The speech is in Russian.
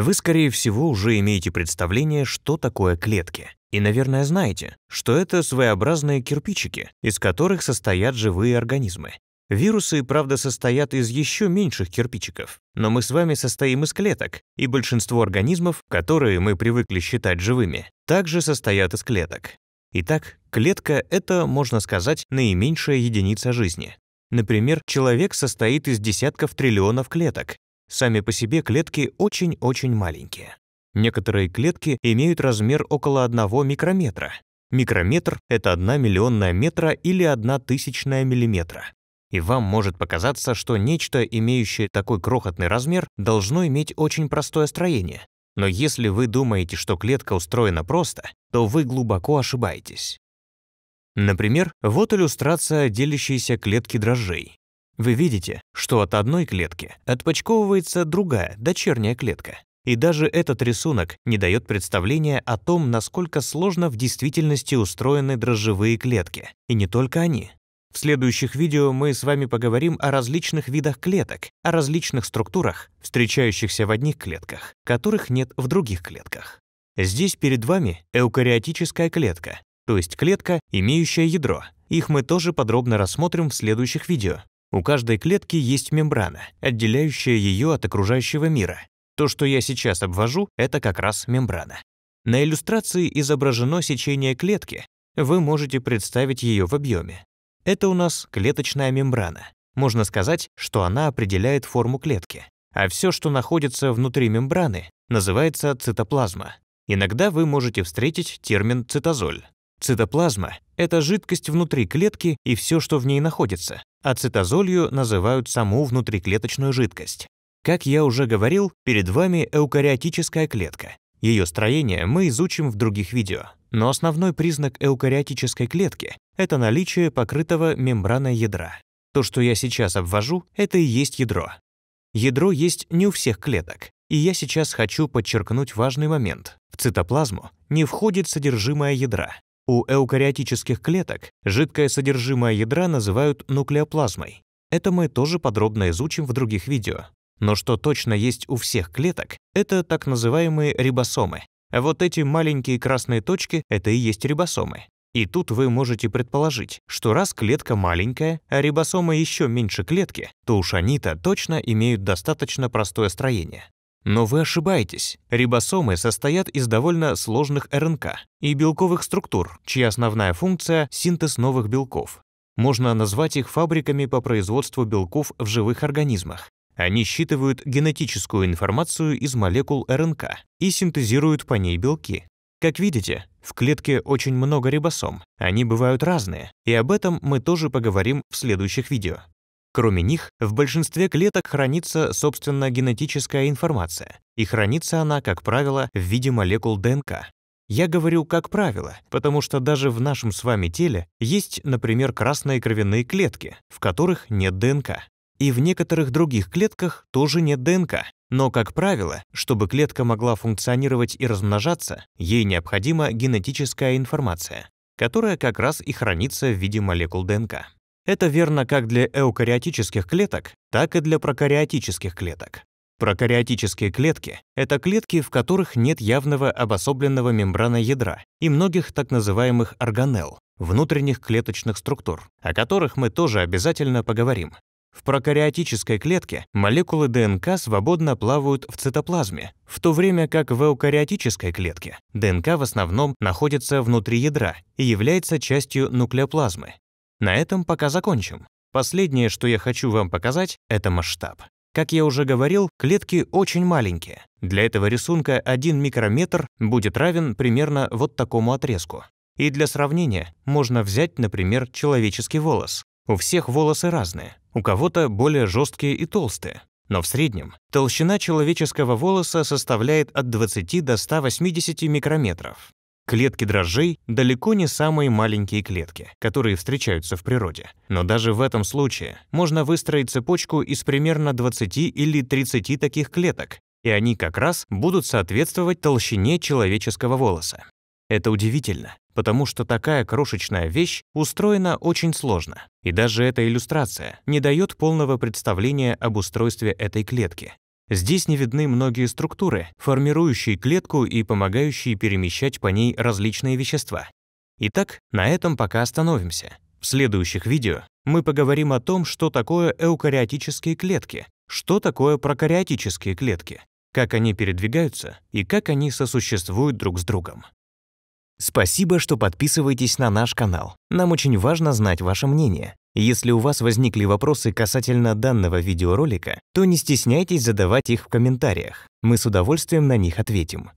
Вы, скорее всего, уже имеете представление, что такое клетки. И, наверное, знаете, что это своеобразные кирпичики, из которых состоят живые организмы. Вирусы, правда, состоят из еще меньших кирпичиков, но мы с вами состоим из клеток, и большинство организмов, которые мы привыкли считать живыми, также состоят из клеток. Итак, клетка — это, можно сказать, наименьшая единица жизни. Например, человек состоит из десятков триллионов клеток, Сами по себе клетки очень-очень маленькие. Некоторые клетки имеют размер около 1 микрометра. Микрометр — это 1 миллионная метра или 1 тысячная миллиметра. И вам может показаться, что нечто, имеющее такой крохотный размер, должно иметь очень простое строение. Но если вы думаете, что клетка устроена просто, то вы глубоко ошибаетесь. Например, вот иллюстрация делящейся клетки дрожжей. Вы видите, что от одной клетки отпочковывается другая, дочерняя клетка. И даже этот рисунок не дает представления о том, насколько сложно в действительности устроены дрожжевые клетки. И не только они. В следующих видео мы с вами поговорим о различных видах клеток, о различных структурах, встречающихся в одних клетках, которых нет в других клетках. Здесь перед вами эукариотическая клетка, то есть клетка, имеющая ядро. Их мы тоже подробно рассмотрим в следующих видео. У каждой клетки есть мембрана, отделяющая ее от окружающего мира. То, что я сейчас обвожу, это как раз мембрана. На иллюстрации изображено сечение клетки. Вы можете представить ее в объеме. Это у нас клеточная мембрана. Можно сказать, что она определяет форму клетки. А все, что находится внутри мембраны, называется цитоплазма. Иногда вы можете встретить термин цитозоль. Цитоплазма – это жидкость внутри клетки и все, что в ней находится. А цитозолью называют саму внутриклеточную жидкость. Как я уже говорил, перед вами эукариотическая клетка. Ее строение мы изучим в других видео. Но основной признак эукариотической клетки – это наличие покрытого мембраной ядра. То, что я сейчас обвожу, это и есть ядро. Ядро есть не у всех клеток. И я сейчас хочу подчеркнуть важный момент. В цитоплазму не входит содержимое ядра. У эукариотических клеток жидкое содержимое ядра называют нуклеоплазмой. Это мы тоже подробно изучим в других видео. Но что точно есть у всех клеток, это так называемые рибосомы. Вот эти маленькие красные точки — это и есть рибосомы. И тут вы можете предположить, что раз клетка маленькая, а рибосомы еще меньше клетки, то уж они-то точно имеют достаточно простое строение. Но вы ошибаетесь. Рибосомы состоят из довольно сложных РНК и белковых структур, чья основная функция – синтез новых белков. Можно назвать их фабриками по производству белков в живых организмах. Они считывают генетическую информацию из молекул РНК и синтезируют по ней белки. Как видите, в клетке очень много рибосом, они бывают разные, и об этом мы тоже поговорим в следующих видео. Кроме них, в большинстве клеток хранится, собственно, генетическая информация, и хранится она, как правило, в виде молекул ДНК. Я говорю «как правило», потому что даже в нашем с вами теле есть, например, красные кровяные клетки, в которых нет ДНК. И в некоторых других клетках тоже нет ДНК. Но, как правило, чтобы клетка могла функционировать и размножаться, ей необходима генетическая информация, которая как раз и хранится в виде молекул ДНК. Это верно как для эукариотических клеток, так и для прокариотических клеток. Прокариотические клетки — это клетки, в которых нет явного обособленного мембрана ядра и многих так называемых органелл — внутренних клеточных структур, о которых мы тоже обязательно поговорим. В прокариотической клетке молекулы ДНК свободно плавают в цитоплазме, в то время как в эукариотической клетке ДНК в основном находится внутри ядра и является частью нуклеоплазмы. На этом пока закончим. Последнее, что я хочу вам показать, это масштаб. Как я уже говорил, клетки очень маленькие. Для этого рисунка 1 микрометр будет равен примерно вот такому отрезку. И для сравнения можно взять, например, человеческий волос. У всех волосы разные, у кого-то более жесткие и толстые. Но в среднем толщина человеческого волоса составляет от 20 до 180 микрометров. Клетки дрожжей далеко не самые маленькие клетки, которые встречаются в природе. Но даже в этом случае можно выстроить цепочку из примерно 20 или 30 таких клеток, и они как раз будут соответствовать толщине человеческого волоса. Это удивительно, потому что такая крошечная вещь устроена очень сложно, и даже эта иллюстрация не дает полного представления об устройстве этой клетки, Здесь не видны многие структуры, формирующие клетку и помогающие перемещать по ней различные вещества. Итак, на этом пока остановимся. В следующих видео мы поговорим о том, что такое эукариотические клетки, что такое прокариотические клетки, как они передвигаются и как они сосуществуют друг с другом. Спасибо, что подписываетесь на наш канал. Нам очень важно знать ваше мнение. Если у вас возникли вопросы касательно данного видеоролика, то не стесняйтесь задавать их в комментариях. Мы с удовольствием на них ответим.